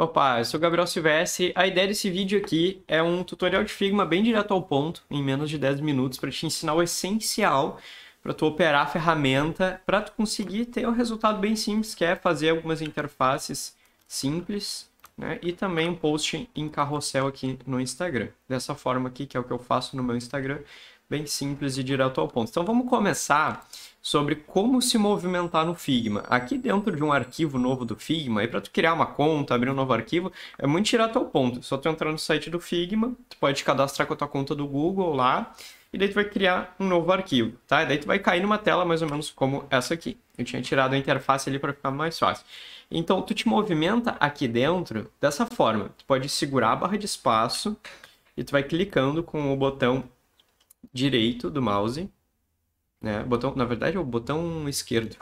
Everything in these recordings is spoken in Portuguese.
Opa, eu sou o Gabriel Silvestre. A ideia desse vídeo aqui é um tutorial de Figma bem direto ao ponto, em menos de 10 minutos, para te ensinar o essencial para tu operar a ferramenta, para tu conseguir ter um resultado bem simples, que é fazer algumas interfaces simples, né? E também um post em carrossel aqui no Instagram. Dessa forma aqui, que é o que eu faço no meu Instagram, bem simples e direto ao ponto. Então vamos começar sobre como se movimentar no Figma. Aqui dentro de um arquivo novo do Figma, e para tu criar uma conta, abrir um novo arquivo, é muito tirar ao ponto. Só tu entrar no site do Figma, tu pode te cadastrar com a tua conta do Google lá, e daí tu vai criar um novo arquivo, tá? E daí tu vai cair numa tela mais ou menos como essa aqui. Eu tinha tirado a interface ali para ficar mais fácil. Então, tu te movimenta aqui dentro dessa forma. Tu pode segurar a barra de espaço e tu vai clicando com o botão direito do mouse né? Botão, na verdade é o botão esquerdo.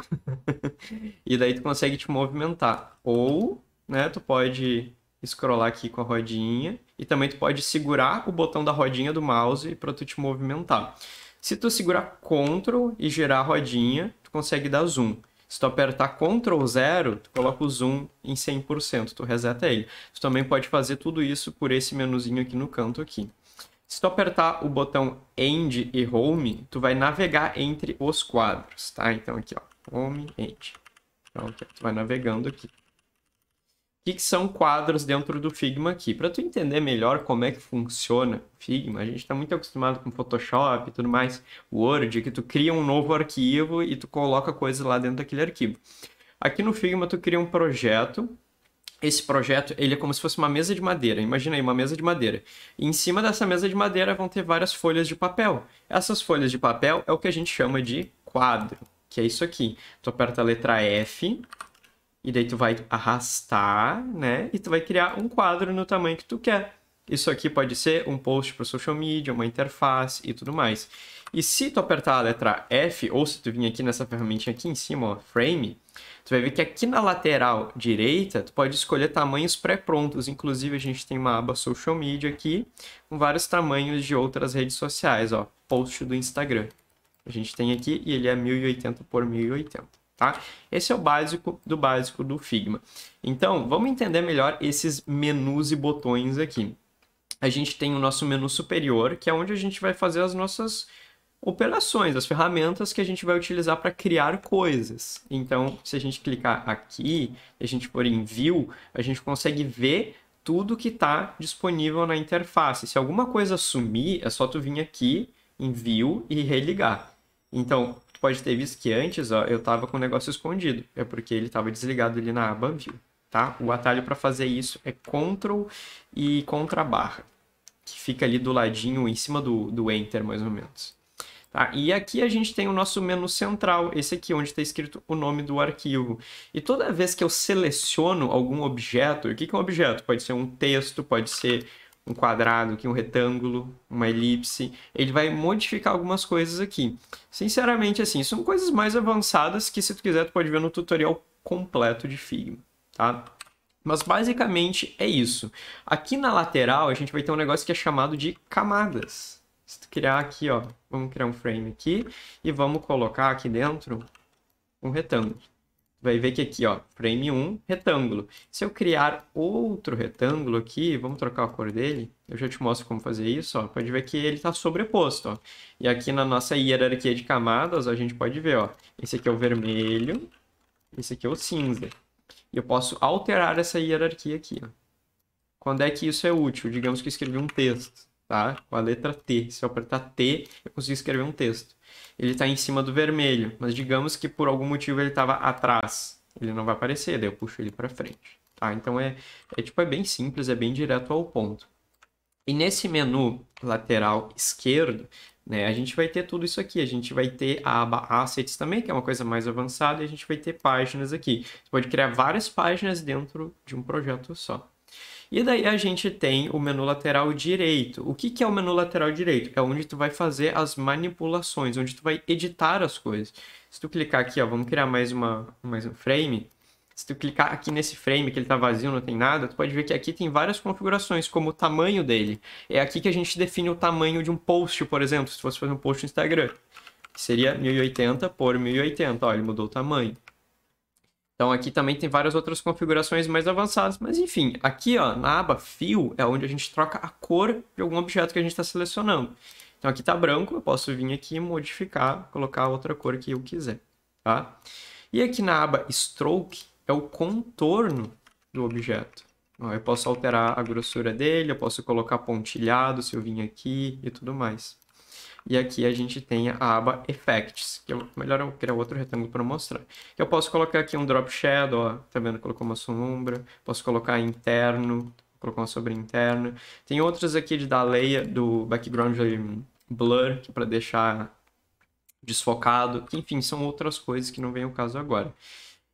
e daí tu consegue te movimentar. Ou, né, tu pode scrollar aqui com a rodinha e também tu pode segurar o botão da rodinha do mouse para tu te movimentar. Se tu segurar Ctrl e girar a rodinha, tu consegue dar zoom. Se tu apertar Ctrl 0, tu coloca o zoom em 100%, tu reseta ele. Tu também pode fazer tudo isso por esse menuzinho aqui no canto aqui. Se tu apertar o botão End e Home, tu vai navegar entre os quadros, tá? Então aqui, ó, Home, End. Então aqui, tu vai navegando aqui. O que, que são quadros dentro do Figma aqui? Para tu entender melhor como é que funciona Figma, a gente está muito acostumado com Photoshop e tudo mais, Word, que tu cria um novo arquivo e tu coloca coisas lá dentro daquele arquivo. Aqui no Figma tu cria um projeto esse projeto ele é como se fosse uma mesa de madeira. Imagina aí, uma mesa de madeira. E em cima dessa mesa de madeira vão ter várias folhas de papel. Essas folhas de papel é o que a gente chama de quadro, que é isso aqui. Tu aperta a letra F e daí tu vai arrastar, né? E tu vai criar um quadro no tamanho que tu quer. Isso aqui pode ser um post para social media, uma interface e tudo mais. E se tu apertar a letra F, ou se tu vir aqui nessa ferramentinha aqui em cima, ó, Frame, tu vai ver que aqui na lateral direita, tu pode escolher tamanhos pré-prontos. Inclusive, a gente tem uma aba Social Media aqui, com vários tamanhos de outras redes sociais, ó. Post do Instagram. A gente tem aqui, e ele é 1080 por 1080. Tá? Esse é o básico do básico do Figma. Então, vamos entender melhor esses menus e botões aqui. A gente tem o nosso menu superior, que é onde a gente vai fazer as nossas operações, as ferramentas que a gente vai utilizar para criar coisas. Então, se a gente clicar aqui, a gente for em View, a gente consegue ver tudo que está disponível na interface. Se alguma coisa sumir, é só tu vir aqui em View e religar. Então, tu pode ter visto que antes ó, eu estava com o negócio escondido. É porque ele estava desligado ali na aba View. Tá? O atalho para fazer isso é Ctrl e CTRL barra, que fica ali do ladinho, em cima do, do Enter, mais ou menos. Tá? E aqui a gente tem o nosso menu central, esse aqui onde está escrito o nome do arquivo. E toda vez que eu seleciono algum objeto, o que, que é um objeto? Pode ser um texto, pode ser um quadrado, aqui um retângulo, uma elipse, ele vai modificar algumas coisas aqui. Sinceramente, assim, são coisas mais avançadas que se tu quiser tu pode ver no tutorial completo de Figma, tá? Mas basicamente é isso. Aqui na lateral a gente vai ter um negócio que é chamado de camadas, criar aqui, ó. Vamos criar um frame aqui e vamos colocar aqui dentro um retângulo. Vai ver que aqui, ó, frame 1, retângulo. Se eu criar outro retângulo aqui, vamos trocar a cor dele. Eu já te mostro como fazer isso, ó. Pode ver que ele está sobreposto, ó. E aqui na nossa hierarquia de camadas, ó, a gente pode ver, ó. Esse aqui é o vermelho, esse aqui é o cinza. E eu posso alterar essa hierarquia aqui, ó. Quando é que isso é útil? Digamos que eu escrevi um texto tá? Com a letra T. Se eu apertar T, eu consigo escrever um texto. Ele está em cima do vermelho, mas digamos que por algum motivo ele estava atrás. Ele não vai aparecer, daí eu puxo ele para frente. Tá? Então é, é, tipo, é bem simples, é bem direto ao ponto. E nesse menu lateral esquerdo, né, a gente vai ter tudo isso aqui. A gente vai ter a aba Assets também, que é uma coisa mais avançada, e a gente vai ter páginas aqui. Você pode criar várias páginas dentro de um projeto só. E daí a gente tem o menu lateral direito. O que, que é o menu lateral direito? É onde tu vai fazer as manipulações, onde tu vai editar as coisas. Se tu clicar aqui, ó, vamos criar mais, uma, mais um frame. Se tu clicar aqui nesse frame, que ele está vazio, não tem nada, tu pode ver que aqui tem várias configurações, como o tamanho dele. É aqui que a gente define o tamanho de um post, por exemplo, se fosse fazer um post no Instagram. seria 1080 por 1080, ó, ele mudou o tamanho. Então aqui também tem várias outras configurações mais avançadas, mas enfim, aqui ó, na aba fio é onde a gente troca a cor de algum objeto que a gente está selecionando. Então aqui está branco, eu posso vir aqui e modificar, colocar outra cor que eu quiser, tá? E aqui na aba stroke é o contorno do objeto. Ó, eu posso alterar a grossura dele, eu posso colocar pontilhado se eu vim aqui e tudo mais. E aqui a gente tem a aba Effects, que eu, é melhor eu criar outro retângulo para mostrar. Eu posso colocar aqui um Drop Shadow, ó, tá vendo? Colocou uma sombra. Posso colocar interno, colocar uma sobre interna. Tem outras aqui de da layer, do background blur, é para deixar desfocado. Enfim, são outras coisas que não vem o caso agora.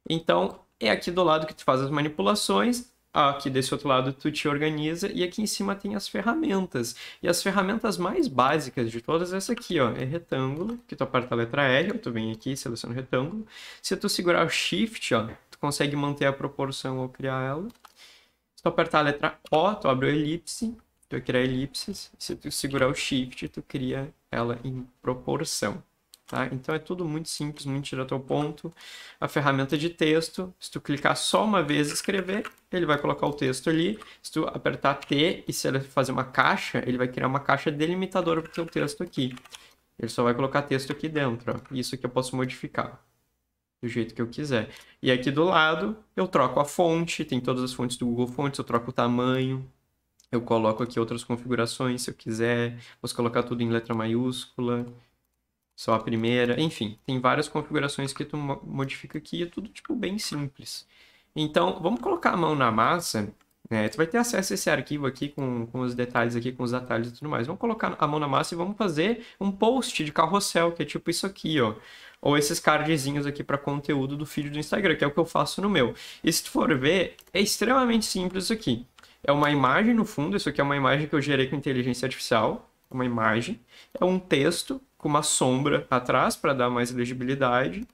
Então, é aqui do lado que tu faz as manipulações ah, aqui desse outro lado tu te organiza e aqui em cima tem as ferramentas. E as ferramentas mais básicas de todas é essa aqui, ó, é retângulo, que tu aperta a letra R, tu vem aqui, seleciona o retângulo. Se tu segurar o Shift, ó, tu consegue manter a proporção ao criar ela. Se tu apertar a letra O, tu abre o elipse, tu vai criar elipses. Se tu segurar o Shift, tu cria ela em proporção. Tá? Então é tudo muito simples, muito direto ao ponto. A ferramenta de texto, se tu clicar só uma vez e escrever, ele vai colocar o texto ali. Se tu apertar T e se ele fazer uma caixa, ele vai criar uma caixa delimitadora para o teu texto aqui. Ele só vai colocar texto aqui dentro. Ó. Isso aqui eu posso modificar do jeito que eu quiser. E aqui do lado eu troco a fonte, tem todas as fontes do Google Fontes, eu troco o tamanho, eu coloco aqui outras configurações se eu quiser, posso colocar tudo em letra maiúscula só a primeira, enfim, tem várias configurações que tu modifica aqui, é tudo tipo bem simples. Então, vamos colocar a mão na massa, né? Tu vai ter acesso a esse arquivo aqui com, com os detalhes aqui, com os atalhos e tudo mais. Vamos colocar a mão na massa e vamos fazer um post de carrossel, que é tipo isso aqui, ó. Ou esses cardzinhos aqui para conteúdo do feed do Instagram, que é o que eu faço no meu. E se tu for ver, é extremamente simples isso aqui. É uma imagem no fundo, isso aqui é uma imagem que eu gerei com inteligência artificial, uma imagem, é um texto com uma sombra atrás para dar mais legibilidade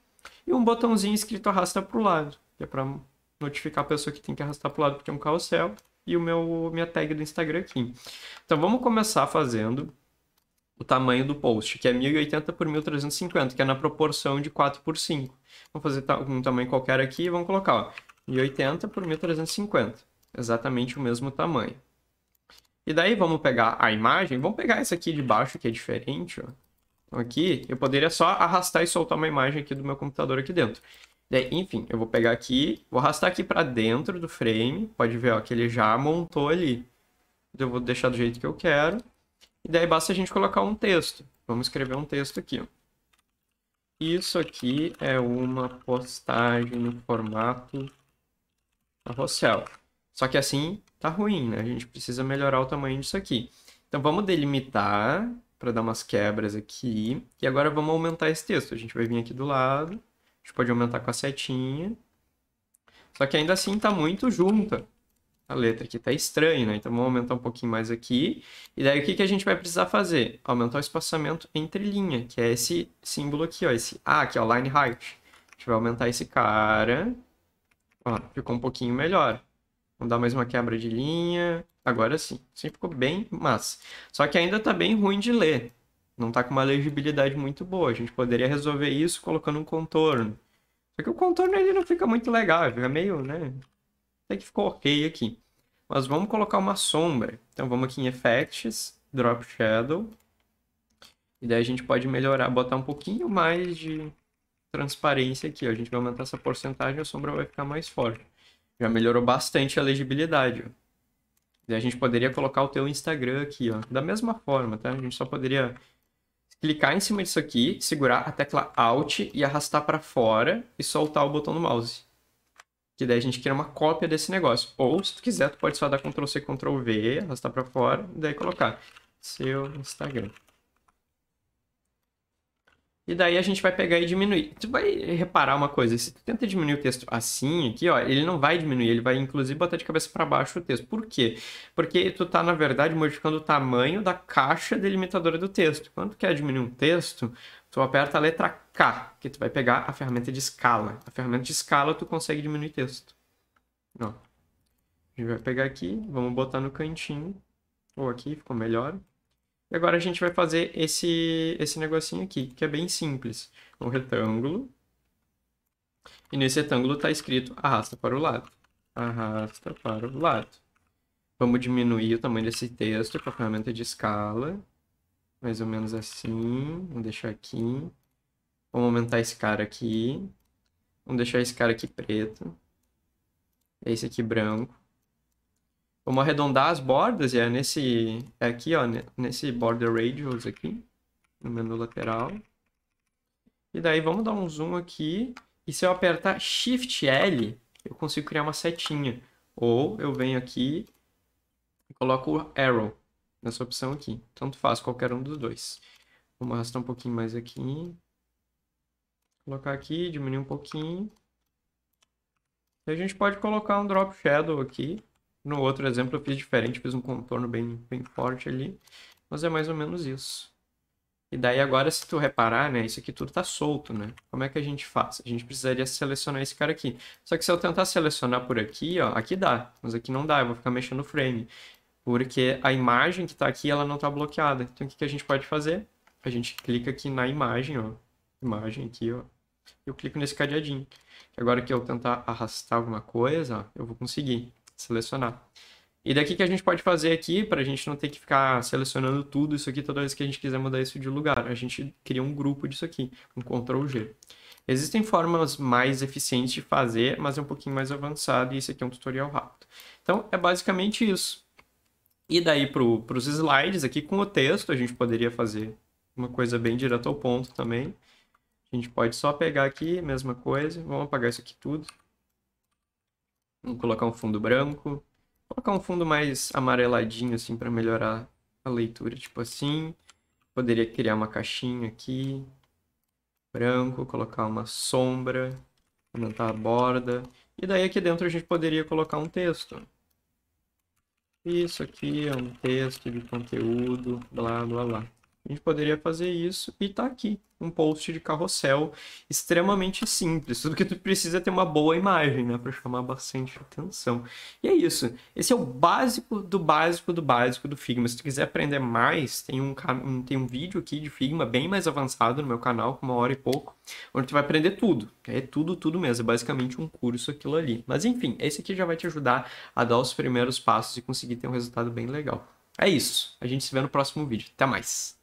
e um botãozinho escrito arrasta para o lado, que é para notificar a pessoa que tem que arrastar para o lado porque é um carrossel e o meu minha tag do Instagram aqui. Então vamos começar fazendo o tamanho do post, que é 1080 por 1350, que é na proporção de 4 por 5. Vamos fazer um tamanho qualquer aqui e vamos colocar ó, 1080 por 1350, exatamente o mesmo tamanho. E daí vamos pegar a imagem, vamos pegar essa aqui de baixo que é diferente, ó. Então, aqui eu poderia só arrastar e soltar uma imagem aqui do meu computador aqui dentro. Daí, enfim, eu vou pegar aqui, vou arrastar aqui para dentro do frame, pode ver ó, que ele já montou ali. Então, eu vou deixar do jeito que eu quero. E daí basta a gente colocar um texto. Vamos escrever um texto aqui. Ó. Isso aqui é uma postagem no formato arrochel. Só que assim tá ruim, né? A gente precisa melhorar o tamanho disso aqui. Então vamos delimitar para dar umas quebras aqui. E agora vamos aumentar esse texto. A gente vai vir aqui do lado. A gente pode aumentar com a setinha. Só que ainda assim tá muito junta. A letra aqui tá estranha, né? Então vamos aumentar um pouquinho mais aqui. E daí o que, que a gente vai precisar fazer? Aumentar o espaçamento entre linha, que é esse símbolo aqui, ó. Esse A aqui, ó, line height. A gente vai aumentar esse cara. Ó, ficou um pouquinho melhor. Vamos dar mais uma quebra de linha. Agora sim. Sim, ficou bem massa. Só que ainda está bem ruim de ler. Não está com uma legibilidade muito boa. A gente poderia resolver isso colocando um contorno. Só que o contorno ele não fica muito legal. Fica meio, né? Até que ficou ok aqui. Mas vamos colocar uma sombra. Então vamos aqui em Effects, Drop Shadow. E daí a gente pode melhorar, botar um pouquinho mais de transparência aqui. A gente vai aumentar essa porcentagem, e a sombra vai ficar mais forte. Já melhorou bastante a legibilidade. E a gente poderia colocar o teu Instagram aqui, ó. Da mesma forma, tá? A gente só poderia clicar em cima disso aqui, segurar a tecla Alt e arrastar para fora e soltar o botão do mouse. Que daí a gente quer uma cópia desse negócio. Ou, se tu quiser, tu pode só dar Ctrl C, Ctrl V, arrastar para fora e daí colocar seu Instagram. E daí a gente vai pegar e diminuir. Tu vai reparar uma coisa, se tu tenta diminuir o texto assim aqui, ó, ele não vai diminuir, ele vai inclusive botar de cabeça para baixo o texto. Por quê? Porque tu tá, na verdade, modificando o tamanho da caixa delimitadora do texto. Quando tu quer diminuir um texto, tu aperta a letra K, que tu vai pegar a ferramenta de escala. A ferramenta de escala tu consegue diminuir texto. Ó. A gente vai pegar aqui, vamos botar no cantinho. Ou aqui, ficou melhor. E agora a gente vai fazer esse, esse negocinho aqui, que é bem simples. Um retângulo. E nesse retângulo está escrito arrasta para o lado. Arrasta para o lado. Vamos diminuir o tamanho desse texto com a ferramenta de escala. Mais ou menos assim. vamos deixar aqui. Vamos aumentar esse cara aqui. Vamos deixar esse cara aqui preto. Esse aqui branco. Vamos arredondar as bordas, e é nesse. É aqui, ó, nesse border radius aqui, no menu lateral. E daí vamos dar um zoom aqui. E se eu apertar Shift L, eu consigo criar uma setinha. Ou eu venho aqui e coloco o arrow nessa opção aqui. Tanto faz qualquer um dos dois. Vamos arrastar um pouquinho mais aqui. colocar aqui, diminuir um pouquinho. E a gente pode colocar um drop shadow aqui. No outro exemplo eu fiz diferente, fiz um contorno bem, bem forte ali, mas é mais ou menos isso. E daí agora, se tu reparar, né, isso aqui tudo tá solto, né? Como é que a gente faz? A gente precisaria selecionar esse cara aqui. Só que se eu tentar selecionar por aqui, ó, aqui dá, mas aqui não dá, eu vou ficar mexendo o frame. Porque a imagem que tá aqui, ela não tá bloqueada. Então o que, que a gente pode fazer? A gente clica aqui na imagem, ó. Imagem aqui, ó. Eu clico nesse cadeadinho. Agora que eu tentar arrastar alguma coisa, ó, eu vou conseguir selecionar. E daqui que a gente pode fazer aqui, para a gente não ter que ficar selecionando tudo isso aqui toda vez que a gente quiser mudar isso de lugar. A gente cria um grupo disso aqui, um Ctrl G. Existem formas mais eficientes de fazer, mas é um pouquinho mais avançado e esse aqui é um tutorial rápido. Então, é basicamente isso. E daí para os slides aqui com o texto, a gente poderia fazer uma coisa bem direto ao ponto também. A gente pode só pegar aqui, mesma coisa. Vamos apagar isso aqui tudo. Vamos colocar um fundo branco. Vou colocar um fundo mais amareladinho, assim, para melhorar a leitura, tipo assim. Poderia criar uma caixinha aqui. Branco, colocar uma sombra, aumentar a borda. E daí aqui dentro a gente poderia colocar um texto. Isso aqui é um texto de conteúdo, blá, blá, blá. A gente poderia fazer isso e tá aqui um post de carrossel extremamente simples. Tudo que tu precisa é ter uma boa imagem, né, para chamar bastante atenção. E é isso. Esse é o básico do básico do básico do Figma. Se tu quiser aprender mais, tem um tem um vídeo aqui de Figma bem mais avançado no meu canal, com uma hora e pouco, onde tu vai aprender tudo. Né? É tudo, tudo mesmo. É basicamente um curso aquilo ali. Mas enfim, esse aqui já vai te ajudar a dar os primeiros passos e conseguir ter um resultado bem legal. É isso. A gente se vê no próximo vídeo. Até mais.